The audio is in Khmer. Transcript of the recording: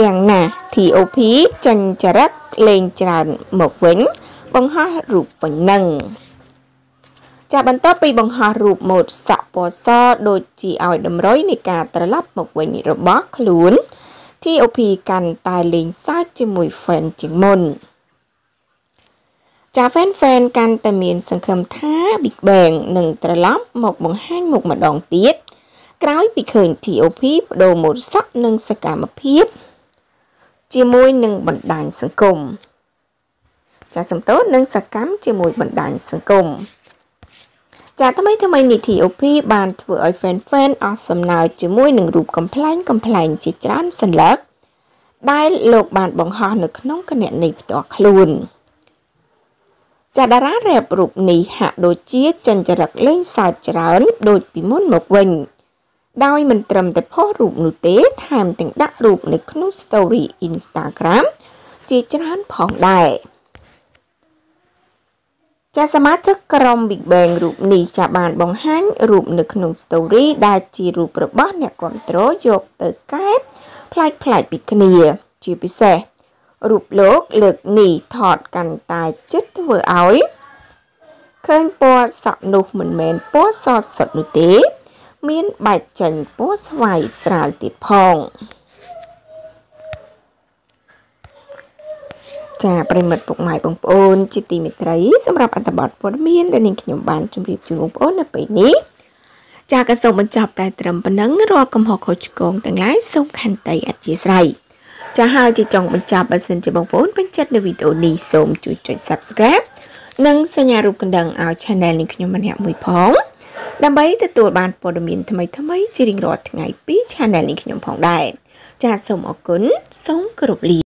យ៉ាងណា TOP ចិញ្ចរិតលេងច្រើនមកវិញបង្ហោះរូបប៉ុណ្ណឹងចាបន្ទាប់ពីបង្ហោះរូបម៉ូតសក់ពណ៌សដូចជាឲ្យតម្រុយនៃការត្រឡប់មកវិញរបស់ខ្លួន TOP កាន់តែលេងសើចជាមួយ fan ជាងមុនចា fan fan កាន់តែមានសង្ឃឹមថា Big Bang នឹងត្រឡប់មកបង្ហាញមុខម្ដងទៀតក្រោយពីឃើញ TOP បដូរម៉ូតសក់និងសកម្មភាពជាមួយនឹងបណ្ដាញសង្គមចាសំទោសនិងសកម្មជាមួយបណ្ដាញសង្គមចាថ្មីថ្មីនេះ TOP បានធ្វើឲ្យ fan fan អស់សំណើចជាមួយនឹងរូបកំ pl ែងកំ pl ែងជាច្រើនសន្លឹកដែលលោកបានបង្ហោះនៅក្នុងគណនីផ្ទាល់ខ្លួនចាតារារ៉េបរូបនេះហាក់ដូចជា ចិញ្ចរឹកលេងសើចច្រើនដូចពីមុនមកវិញ។ដោយមិនត្រឹមតែផុសរូបនោះទេថែមទាំងដាក់រូបនៅក្នុង Story Instagram ជាច្រើនផងដែរចាសសមាជិកក្រុម Big Bang រូបនេះចាបានបង្ហាញរូបនៅក្នុង Story ដែលជារូបរបស់អ្នកគ្រប់គ្រងយកទៅកែបផ្លាច់ផ្លាច់ពីគ្នាជាពិសេសរូបលោកលើកនេះថតកាន់តែចិត្តធ្វើឲ្យឃើញពណ៌សក់នោះមិនមែនពណ៌សសុទ្ធនោះទេមានបែកចេញពោះស្វាយស្រាលទៀតផង ចាប្រិមិត្តពុកម៉ែបងប្អូនជាទីមេត្រីសម្រាប់អត្ថបទព័ត៌មានដែលនាងខ្ញុំបានជម្រាបជូនបងប្អូននៅពេលនេះ ចាក៏សូមបញ្ចប់តែត្រឹមប៉ុណ្ណឹងរាល់កំហុសខុសឆ្គងទាំងឡាយសូមខន្តីអធិស្ឋានចាហើយជាចុងបញ្ចប់បើសិនជាបងប្អូនពេញចិត្តនៅវីដេអូនេះសូមជួយចុច Subscribe និងសញ្ញារូបកណ្ដឹងឲ្យ Channel នេះខ្ញុំម្នាក់មួយផងដើម្បីទទួលបានព័ត៌មានថ្មីៗជារៀងរាល់ថ្ងៃពី Channel នេះខ្ញុំផងដែរចាសសូមអរគុណសូមគោរពលា